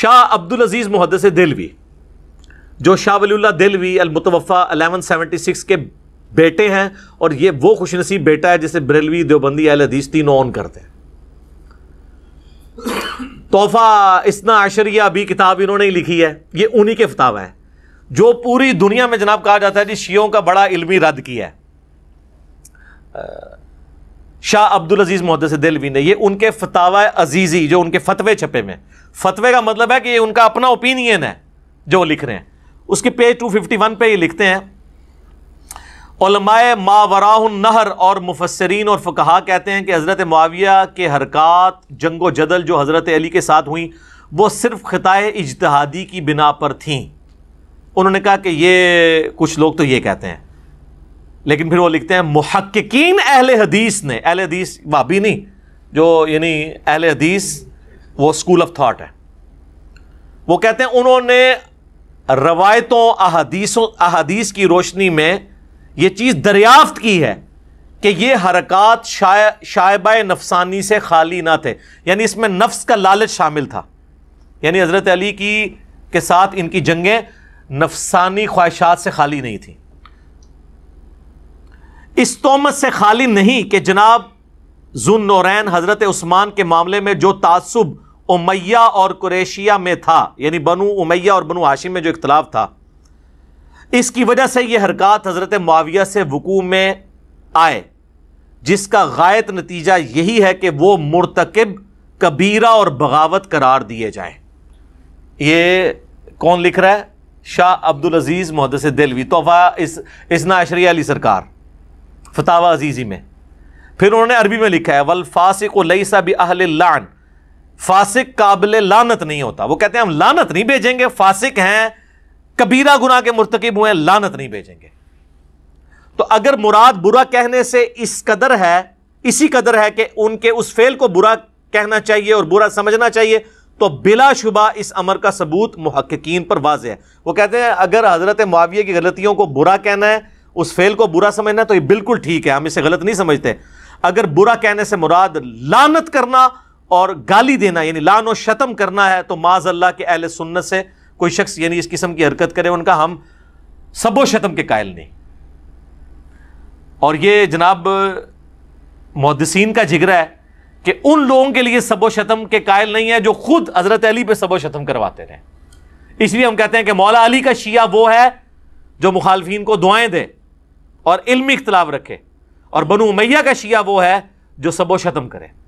शाह अब्दुल अजीज़ मुहदस दिलवी जो शाह वलील्ला दिलवी अलमतवफ़ा सिक्स के बेटे हैं और ये वो खुशनसीब बेटा है जिसे बरेलवी देवबंदी अल हदीस तीनों ऑन करते हैं तोहफा इसना आशरिया भी किताब इन्होंने ही लिखी है ये उन्हीं के फताब हैं जो पूरी दुनिया में जनाब कहा जाता है जी शियों का बड़ा इलमी रद्द किया है शाह अब्दुल अजीज़ मुहदस दिलवी ने ये उनके फतावा अजीज़ी जो उनके फतवे छपे में फतवे का मतलब है कि ये उनका अपना ओपिनियन है जो लिख रहे हैं उसके पेज 251 पे ये लिखते हैं मावरा नहर और मुफसरीन और फ़कहा कहते हैं कि हज़रत माविया के हरकत जंगो जदल जो हज़रत अली के साथ हुई वो सिर्फ ख़ताए इजतहादी की बिना पर थी उन्होंने कहा कि ये कुछ लोग तो ये कहते हैं लेकिन फिर वो लिखते हैं महक्कीन अहल हदीस ने अहल हदीस वाबी नहीं जो यानी अहल हदीस वो स्कूल ऑफ थाट है वो कहते हैं उन्होंने रवायतों अहदीसों अहदीस की रोशनी में ये चीज़ दरियाफ्त की है कि ये हरकत शाय नफसानी से खाली ना थे यानी इसमें नफ्स का लालच शामिल था यानी हज़रत अली की के साथ इनकी जंगें नफसानी ख्वाहिशात से खाली नहीं थी इस तोमत से खाली नहीं कि जनाब जून नौरैन हज़रत उस्मान के मामले में जो तासुब उमैया और कुरेशिया में था यानी बनु उमैया और बनु हाशिम में जो इख्तलाफ था इसकी वजह से यह हरकत हज़रत माविया से वकू में आए जिसका गायत नतीजा यही है कि वो मुरतकब कबीरा और बगावत करार दिए जाए ये कौन लिख रहा है शाह अब्दुल अजीज़ मुहदस दिलवी तोहफा इस इसना अशरिया अली सरकार फतावा अजीज़ी में फिर उन्होंने अरबी में लिखा है वल फासिक लईसा भी अहल लान फासिक काबिल लानत नहीं होता वो कहते हैं हम लानत नहीं भेजेंगे फासिक हैं कबीरा गुना के मुरतकब हुए लानत नहीं भेजेंगे तो अगर मुराद बुरा कहने से इस कदर है इसी कदर है कि उनके उस फेल को बुरा कहना चाहिए और बुरा समझना चाहिए तो बिलाशुबा इस अमर का सबूत महक्कीन पर वाज है वो कहते हैं अगर हजरत माविया की गलतियों को बुरा कहना है उस फेल को बुरा समझना तो ये बिल्कुल ठीक है हम इसे गलत नहीं समझते अगर बुरा कहने से मुराद लानत करना और गाली देना यानी लान और शतम करना है तो माज अल्लाह के अहल सुन्नत से कोई शख्स यानी इस किस्म की हरकत करे उनका हम सबो शतम के कायल नहीं और ये जनाब मुहदसिन का जिगरा है कि उन लोगों के लिए सबो शतम के कायल नहीं है जो खुद हजरत अली पे सबो शतम करवाते रहे इसलिए हम कहते हैं कि मौला अली का शिया वो है जो मुखालफी को दुआएं दे और इल्मी इख्तलाफ रखे और बनु उमैया का शिया वो है जो सबो शतम